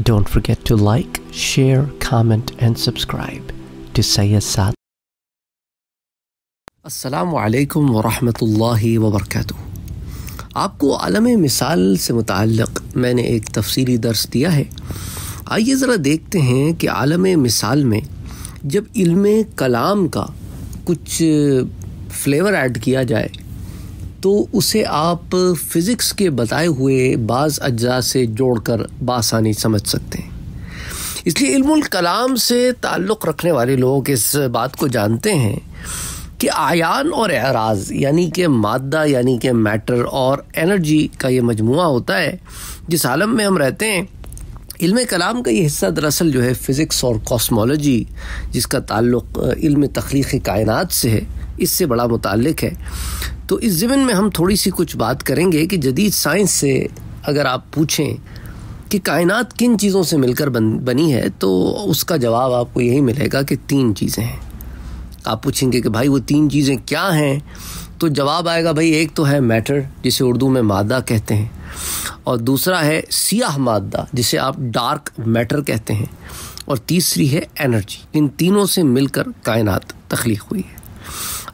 Don't forget to like, share, comment and subscribe to Sayyid Saad. असलकम वरहि वबरक आपको आलम मिसाल से मुतक़ मैंने एक तफसीली दर्स दिया है आइए ज़रा देखते हैं कि आलम मिसाल में जब इल्म कलाम का कुछ फ्लेवर ऐड किया जाए तो उसे आप फिज़िक्स के बताए हुए बाज़ अज्जा से जोड़ कर बासानी समझ सकते हैं इसलिए इल्मुल कलाम से ताल्लुक़ रखने वाले लोग इस बात को जानते हैं कि आयान और एराज यानी कि मादा यानी कि मैटर और एनर्जी का ये मजमु होता है जिस आलम में हम रहते हैं इल्म कलाम का ये हिस्सा दरअसल जो है फ़िज़िक्स और कॉस्मोलॉजी जिसका ताल्लुक़ इल्म तख्लीक़ कायनत से है इससे बड़ा मुतल है तो इस जमीन में हम थोड़ी सी कुछ बात करेंगे कि जदीद साइंस से अगर आप पूछें कि कायनात किन चीज़ों से मिलकर बन बनी है तो उसका जवाब आपको यही मिलेगा कि तीन चीज़ें हैं आप पूछेंगे कि भाई वो तीन चीज़ें क्या हैं तो जवाब आएगा भाई एक तो है मैटर जिसे उर्दू में मादा कहते हैं और दूसरा है सियाह मादा जिसे आप डार्क मैटर कहते हैं और तीसरी है एनर्जी इन तीनों से मिलकर कायनात तख्लीक हुई है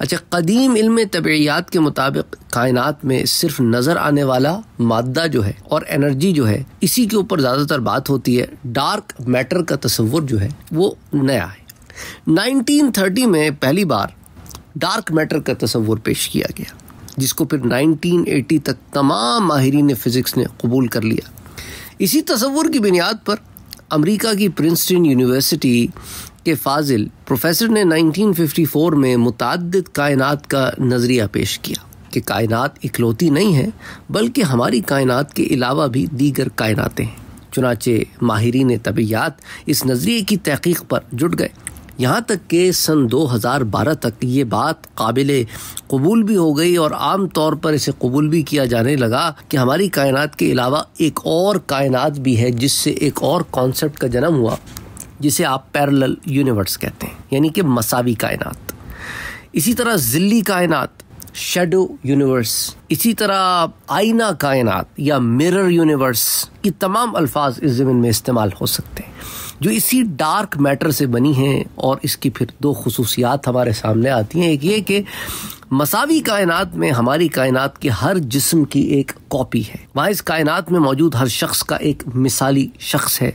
अच्छा कदीम इल्म तबियात के मुताबिक कायनात में सिर्फ नज़र आने वाला मादा जो है और एनर्जी जो है इसी के ऊपर ज़्यादातर बात होती है डार्क मैटर का तस्वुर जो है वो नया है 1930 में पहली बार डार्क मैटर का तस्वुर पेश किया गया जिसको फिर 1980 तक तमाम माहरीन फ़िज़िक्स ने कबूल कर लिया इसी तस्वुर की बुनियाद पर अमेरिका की प्रिंसटन यूनिवर्सिटी के फाजिल प्रोफेसर ने 1954 में मुतद कायनात का नज़रिया पेश किया कि कायनात इकलौती नहीं है बल्कि हमारी कायनात के अलावा भी दीगर कायनातें हैं चुनाचे माहरीन तबियात इस नज़रिए की तहकीक पर जुट गए यहाँ तक कि सन 2012 तक ये बात काबिल कबूल भी हो गई और आम तौर पर इसे कबूल भी किया जाने लगा कि हमारी कायनात के अलावा एक और कायनात भी है जिससे एक और कॉन्सेप्ट का जन्म हुआ जिसे आप पैरल यूनिवर्स कहते हैं यानी कि मसावी कायनात इसी तरह जिल्ली कायनात शेडो यूनिवर्स इसी तरह आईना कायनात या मिरर यूनिवर्स ये तमाम अल्फाज इस ज़मीन में इस्तेमाल हो सकते हैं जो इसी डार्क मैटर से बनी हैं और इसकी फिर दो खसूसियात हमारे सामने आती हैं एक ये कि मसावी कायनात में हमारी कायनात के हर जिस्म की एक कॉपी है वहाँ इस कायनात में मौजूद हर शख्स का एक मिसाली शख्स है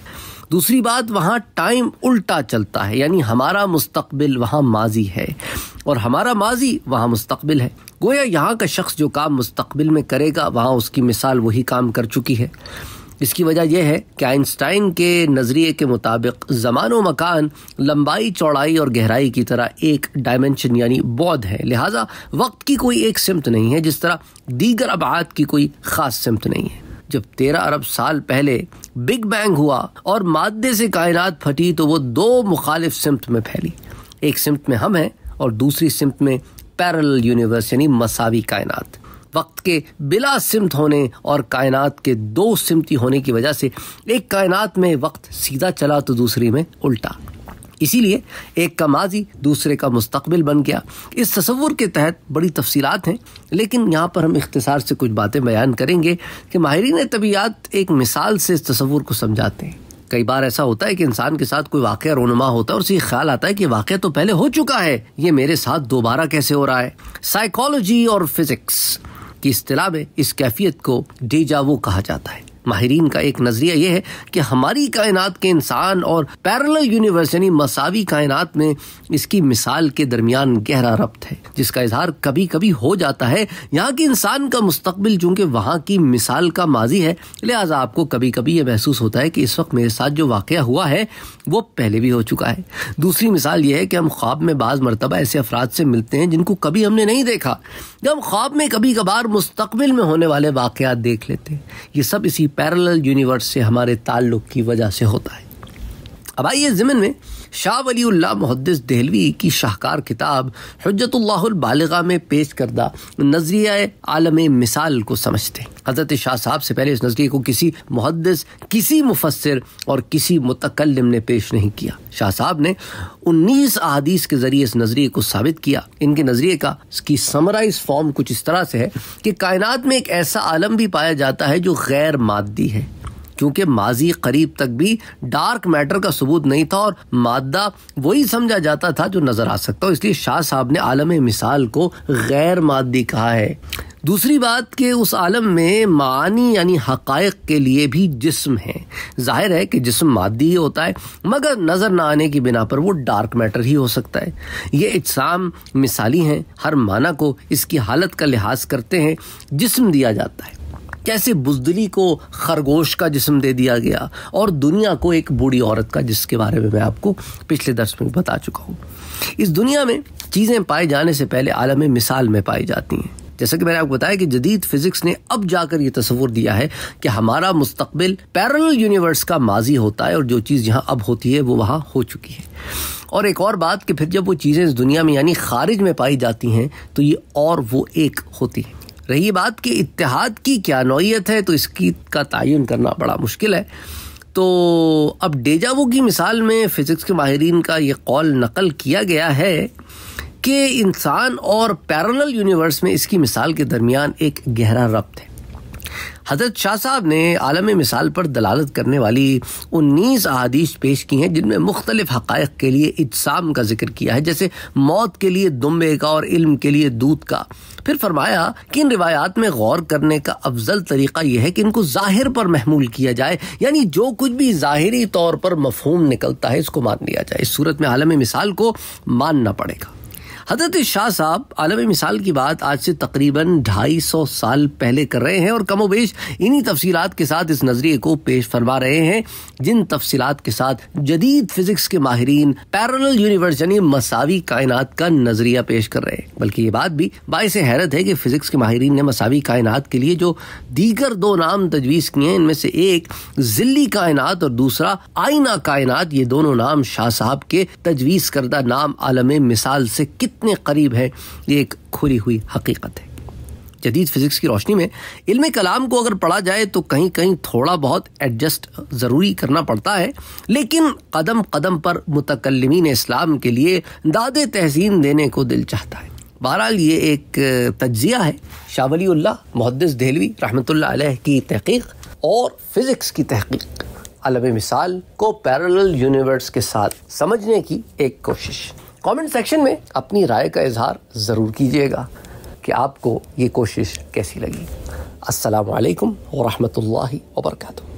दूसरी बात वहाँ टाइम उल्टा चलता है यानी हमारा मुस्तबिल वहाँ माजी है और हमारा माजी वहाँ मुस्तबिल है गोया यहाँ का शख्स जो काम मुस्तबिल में करेगा वहाँ उसकी मिसाल वही काम कर चुकी है इसकी वजह यह है कि आइंस्टाइन के नज़रिए के मुताबिक ज़मान व मकान लंबाई चौड़ाई और गहराई की तरह एक डायमेंशन यानी बौद्ध है लिहाजा वक्त की कोई एक सिमत नहीं है जिस तरह दीगर आबाद की कोई ख़ास सिमत नहीं है जब तेरह अरब साल पहले बिग बैंग हुआ और मादे से कायनात फटी तो वो दो मुखालिफ सिमत में फैली एक सिमत में हम हैं और दूसरी सिमत में पैरल यूनिवर्स यानी मसावी कायनात वक्त के बिला सिमत होने और कायनात के दो सिमती होने की वजह से एक कायनात में वक्त सीधा चला तो दूसरी में उल्टा इसीलिए एक का माजी दूसरे का मुस्तबिल बन गया इस तस्वुर के तहत बड़ी तफसीलात हैं लेकिन यहाँ पर हम इख्तसार से कुछ बातें बयान करेंगे कि माहरीन तबीयात एक मिसाल से इस तस्वुर को समझाते हैं कई बार ऐसा होता है कि इंसान के साथ कोई वाक़ रोनुमा होता है और उसे ख्याल आता है कि वाक़ तो पहले हो चुका है ये मेरे साथ दोबारा कैसे हो रहा है साइकोलॉजी और फिजिक्स की में इस कैफियत को डेजावो कहा जाता है माहरीन का एक नज़रिया ये है कि हमारी कायनात के इंसान और पैरल यूनिवर्स यानी मसावी कायनात में इसकी मिसाल के दरमियान गहरा रब्त है जिसका इजहार कभी कभी हो जाता है यहाँ के इंसान का मुस्तबिल चूंकि वहाँ की मिसाल का माजी है लिहाजा आपको कभी कभी यह महसूस होता है कि इस वक्त मेरे साथ जो वाक़ हुआ है वो पहले भी हो चुका है दूसरी मिसाल यह है कि हम ख्वाब में बाज़ मरतबा ऐसे अफराद से मिलते हैं जिनको कभी हमने नहीं देखा जब ख्वाब में कभी कभार मुस्तबिल में होने वाले वाक़ देख लेते हैं ये सब इसी पैरेलल यूनिवर्स से हमारे ताल्लुक की वजह से होता है अब आइए जमीन में शाह वली मुहदस दहलवी की शाहकार किताब हजतुल्लाबालगा में पेश करदा नजरिया आलम मिसाल को समझते हज़रत शाह साहब से पहले इस नज़रिए को किसी मुहदस किसी मुफसर और किसी मुतकलम ने पेश नहीं किया शाह साहब ने उन्नीस अहदीस के ज़रिए इस नज़रिए को साबित किया इनके नज़रिए का इसकी समराइज फॉर्म कुछ इस तरह से है कि कायनात में एक ऐसा आलम भी पाया जाता है जो गैर मादी है क्योंकि माजी करीब तक भी डार्क मैटर का सबूत नहीं था और मादा वही समझा जाता था जो नजर आ सकता हो इसलिए शाह साहब ने आलम मिसाल को गैर मादी कहा है दूसरी बात के उस आलम में मानी यानी हकायक के लिए भी जिस्म है जाहिर है कि जिस्म मादी ही होता है मगर नज़र ना आने की बिना पर वो डार्क मैटर ही हो सकता है ये इज्साम मिसाली हैं हर माना को इसकी हालत का लिहाज करते हैं जिस्म दिया जाता है कैसे बुजदली को खरगोश का जिसम दे दिया गया और दुनिया को एक बूढ़ी औरत का जिसके बारे में मैं आपको पिछले दस मिनट बता चुका हूँ इस दुनिया में चीज़ें पाए जाने से पहले आलम मिसाल में पाई जाती हैं जैसा कि मैंने आपको बताया कि जदीद फिजिक्स ने अब जाकर यह तस्वुर दिया है कि हमारा मुस्तबिल पैरल यूनिवर्स का माजी होता है और जो चीज़ यहाँ अब होती है वो वहाँ हो चुकी है और एक और बात कि फिर जब वो चीज़ें इस दुनिया में यानी खारिज में पाई जाती हैं तो ये और वो एक होती है रही बात कि इतिहाद की क्या नौीयत है तो इसकी का तयन करना बड़ा मुश्किल है तो अब डेजावो की मिसाल में फ़िज़िक्स के माहरीन का ये कौल नकल किया गया है कि इंसान और पैरल यूनिवर्स में इसकी मिसाल के दरमियान एक गहरा रब्त है हजरत शाह साहब ने आलम मिसाल पर दलालत करने वाली उन्नीस अहादीस पेश की हैं जिनमें मुख्तलिफ हक़ के लिए इज्साम का जिक्र किया है जैसे मौत के लिए दुम्बे का और इल्म के लिए दूध का फिर फरमाया कि इन रिवायात में गौर करने का अफजल तरीका यह है कि इनको ज़ाहिर पर महमूल किया जाए यानी जो कुछ भी ज़ाहरी तौर पर मफहूम निकलता है इसको मान लिया जाए इस सूरत में आलम मिसाल को मानना पड़ेगा हजरत शाह साहब आलम मिसाल की बात आज से तकरीबन ढाई सौ साल पहले कर रहे हैं और कमोबेश इन्हीं तफसीलात के साथ इस नज़रिए को पेश फरमा रहे हैं जिन तफसीलात के साथ जदीद फिजिक्स के माहरीन पैरल यूनिवर्स यानी मसावी कायनात का नज़रिया पेश कर रहे हैं बल्कि ये बात भी बायस हैरत है कि फिजिक्स के माहरीन ने मसावी कायनात के लिए जो दीगर दो नाम तजवीज़ किए हैं इनमें से एक जिली कायनात और दूसरा आईना कायनात ये दोनों नाम शाह साहब के तजवीज़ करदा नाम आलम मिसाल से कित कितने करीब है ये एक खुली हुई हकीकत है जदीद फिज़िक्स की रोशनी में इल्म कलाम को अगर पढ़ा जाए तो कहीं कहीं थोड़ा बहुत एडजस्ट ज़रूरी करना पड़ता है लेकिन कदम कदम पर मुतकलमीन इस्लाम के लिए दाद तहसीन देने को दिल चाहता है बहरहाल ये एक तजिया है शावलील्ला मुहदस दहलवी रहमत की तहकीक और फिज़िक्स की तहकीक अलब मिसाल को पैरल यूनिवर्स के साथ समझने की एक कोशिश कमेंट सेक्शन में अपनी राय का इजहार ज़रूर कीजिएगा कि आपको ये कोशिश कैसी लगी असलकम वरहमल वर्का